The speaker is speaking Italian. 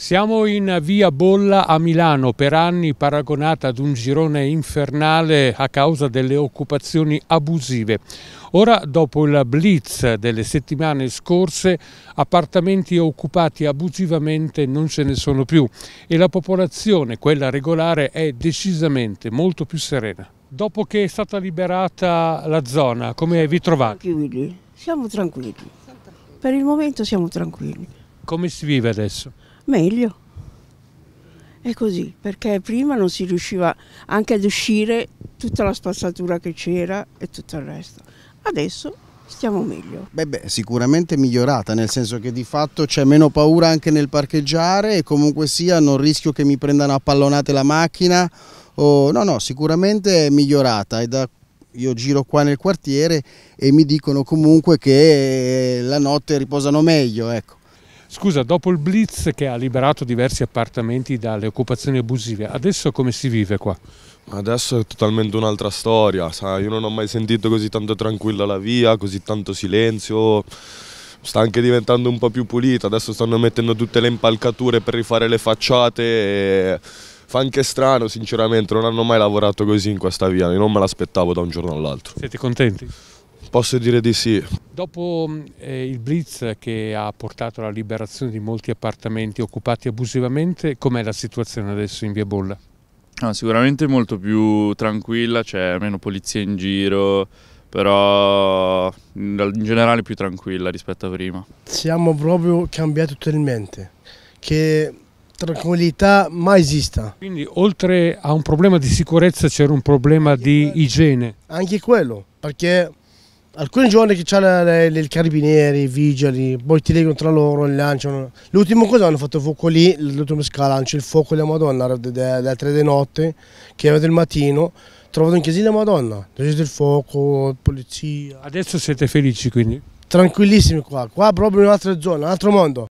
Siamo in via Bolla a Milano, per anni paragonata ad un girone infernale a causa delle occupazioni abusive. Ora, dopo il blitz delle settimane scorse, appartamenti occupati abusivamente non ce ne sono più e la popolazione, quella regolare, è decisamente molto più serena. Dopo che è stata liberata la zona, come vi trovate? Siamo tranquilli. Siamo tranquilli. Per il momento siamo tranquilli come si vive adesso? Meglio. È così, perché prima non si riusciva anche ad uscire tutta la spazzatura che c'era e tutto il resto. Adesso stiamo meglio. Beh, beh, sicuramente migliorata, nel senso che di fatto c'è meno paura anche nel parcheggiare e comunque sia non rischio che mi prendano a pallonate la macchina. O... No, no, sicuramente è migliorata e da io giro qua nel quartiere e mi dicono comunque che la notte riposano meglio, ecco. Scusa, dopo il blitz che ha liberato diversi appartamenti dalle occupazioni abusive, adesso come si vive qua? Adesso è totalmente un'altra storia, sai, io non ho mai sentito così tanto tranquilla la via, così tanto silenzio, sta anche diventando un po' più pulita, adesso stanno mettendo tutte le impalcature per rifare le facciate e fa anche strano sinceramente, non hanno mai lavorato così in questa via, io non me l'aspettavo da un giorno all'altro. Siete contenti? Posso dire di sì. Dopo mm, eh, il blitz che ha portato alla liberazione di molti appartamenti occupati abusivamente, com'è la situazione adesso in via Bolla? Ah, sicuramente molto più tranquilla, c'è cioè meno polizia in giro, però in generale più tranquilla rispetto a prima. Siamo proprio cambiati totalmente, che tranquillità mai esista. Quindi oltre a un problema di sicurezza c'era un problema di igiene? Anche quello, perché alcuni giorni che c'hanno i carabinieri, i vigili, poi ti legano tra loro, lanciano. L'ultima cosa hanno fatto fuoco lì, l'ultima scala, lancio il fuoco della Madonna, alle 3 di notte, che era del mattino, trovato in chiesina Madonna, c'è il fuoco, polizia. Adesso siete felici quindi? Tranquillissimi qua, qua proprio in un'altra zona, un altro mondo.